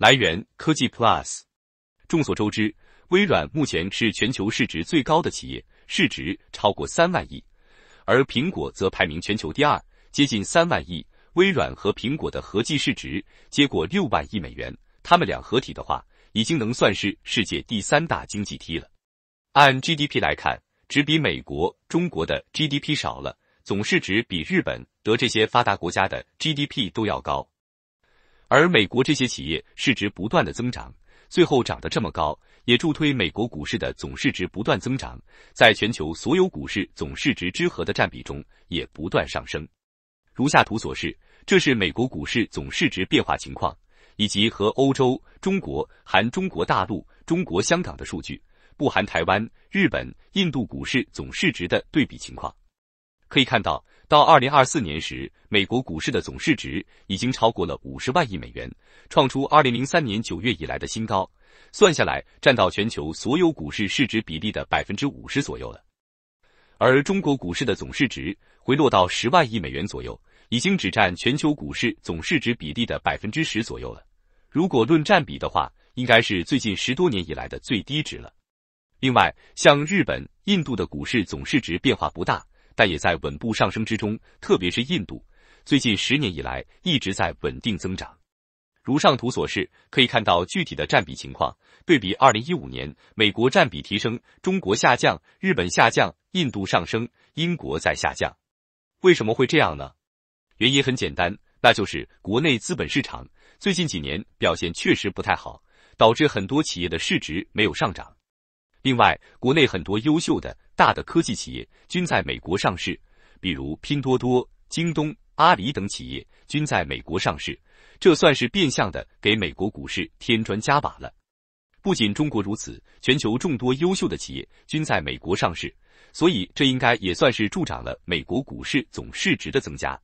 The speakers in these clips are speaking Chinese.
来源：科技 Plus。众所周知，微软目前是全球市值最高的企业，市值超过三万亿，而苹果则排名全球第二，接近三万亿。微软和苹果的合计市值，接过六万亿美元。他们俩合体的话，已经能算是世界第三大经济体了。按 GDP 来看，只比美国、中国的 GDP 少了，总市值比日本、德这些发达国家的 GDP 都要高。而美国这些企业市值不断的增长，最后涨得这么高，也助推美国股市的总市值不断增长，在全球所有股市总市值之和的占比中也不断上升。如下图所示，这是美国股市总市值变化情况，以及和欧洲、中国（含中国大陆、中国香港）的数据，不含台湾、日本、印度股市总市值的对比情况。可以看到。到二零二四年时，美国股市的总市值已经超过了五十万亿美元，创出二零零三年九月以来的新高，算下来占到全球所有股市市值比例的百分之五十左右了。而中国股市的总市值回落到十万亿美元左右，已经只占全球股市总市值比例的百分之十左右了。如果论占比的话，应该是最近十多年以来的最低值了。另外，像日本、印度的股市总市值变化不大。但也在稳步上升之中，特别是印度，最近十年以来一直在稳定增长。如上图所示，可以看到具体的占比情况。对比二零一五年，美国占比提升，中国下降，日本下降，印度上升，英国在下降。为什么会这样呢？原因很简单，那就是国内资本市场最近几年表现确实不太好，导致很多企业的市值没有上涨。另外，国内很多优秀的大的科技企业均在美国上市，比如拼多多、京东、阿里等企业均在美国上市，这算是变相的给美国股市添砖加瓦了。不仅中国如此，全球众多优秀的企业均在美国上市，所以这应该也算是助长了美国股市总市值的增加。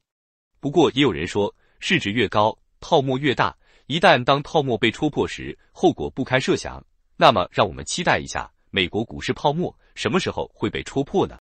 不过，也有人说，市值越高，泡沫越大，一旦当泡沫被戳破时，后果不堪设想。那么，让我们期待一下。美国股市泡沫什么时候会被戳破呢？